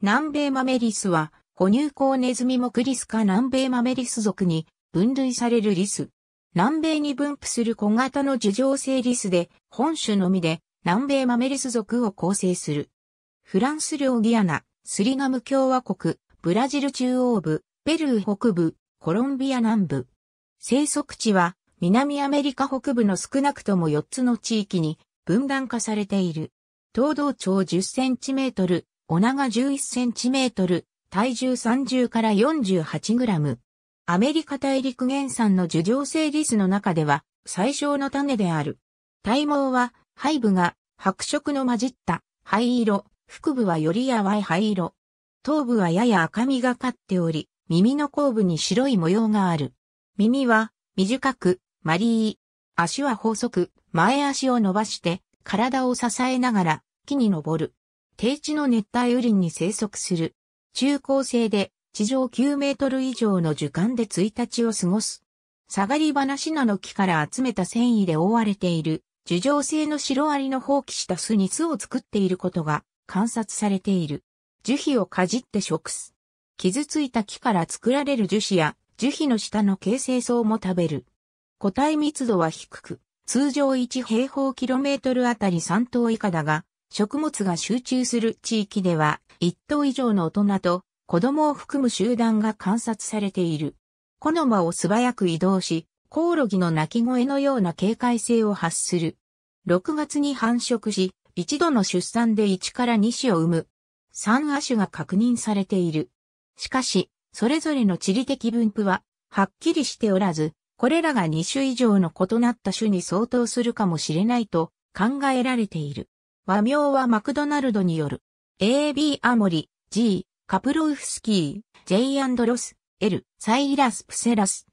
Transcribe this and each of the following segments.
南米マメリスは、哺乳孔ネズミクリスか南米マメリス属に分類されるリス。南米に分布する小型の樹状性リスで、本種のみで南米マメリス属を構成する。フランス領ギアナ、スリガム共和国、ブラジル中央部、ペルー北部、コロンビア南部。生息地は南アメリカ北部の少なくとも4つの地域に分断化されている。東道長10センチメートル、お長11センチメートル、体重30から48グラム。アメリカ大陸原産の樹状性リスの中では最小の種である。体毛は背部が白色の混じった灰色、腹部はより淡い灰色。頭部はやや赤みがかっており、耳の後部に白い模様がある。耳は短く、マリー。足は細く、前足を伸ばして、体を支えながら木に登る。低地の熱帯雨林に生息する。中高生で地上9メートル以上の樹幹で1日を過ごす。下がり話なの木から集めた繊維で覆われている樹状性のシロアリの放棄した巣に巣を作っていることが観察されている。樹皮をかじって食す。傷ついた木から作られる樹脂や樹皮の下の形成層も食べる。個体密度は低く、通常1平方キロメートルあたり3頭以下だが、食物が集中する地域では、1頭以上の大人と子供を含む集団が観察されている。この間を素早く移動し、コオロギの鳴き声のような警戒性を発する。6月に繁殖し、一度の出産で1から2種を産む。3亜種が確認されている。しかし、それぞれの地理的分布は、はっきりしておらず、これらが2種以上の異なった種に相当するかもしれないと考えられている。和名はマクドナルドによる。AB アモリ、G、カプロウフスキー、J& ロス、L、サイラスプセラス。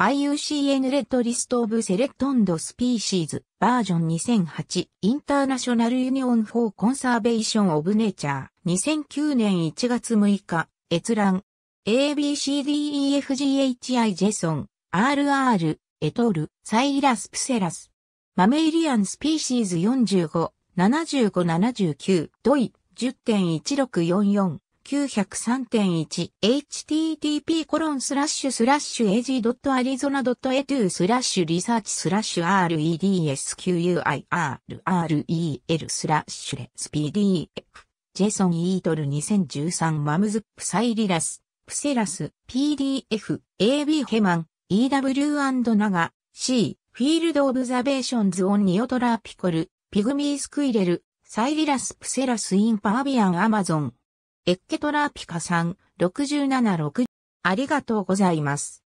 IUCN レッドリストオブセレクトンドスピーシーズバージョン2008インターナショナルユニオンフォーコンサーベーションオブネイチャー2009年1月6日閲覧 ABCDEFGHI ジェソン RR エトールサイラスプセラスマメイリアンスピーシーズ45 7579、ドイ、10.1644。903.1http コロンスラッシュスラッシュ ag.arizona.edu スラッシュリサーチスラッシュ redsqirrel u スラッシュレス pdf ジェソン・イートル2013マムズ・プサイリラス、プセラス、PDF、AB ヘマン、EW& ナガ、C、フィールド・オブザベーションズ・オン・ニオトラピコル、ピグミースクイレル、サイリラスプセラスインパービアンアマゾン。エッケトラーピカさん、6760。ありがとうございます。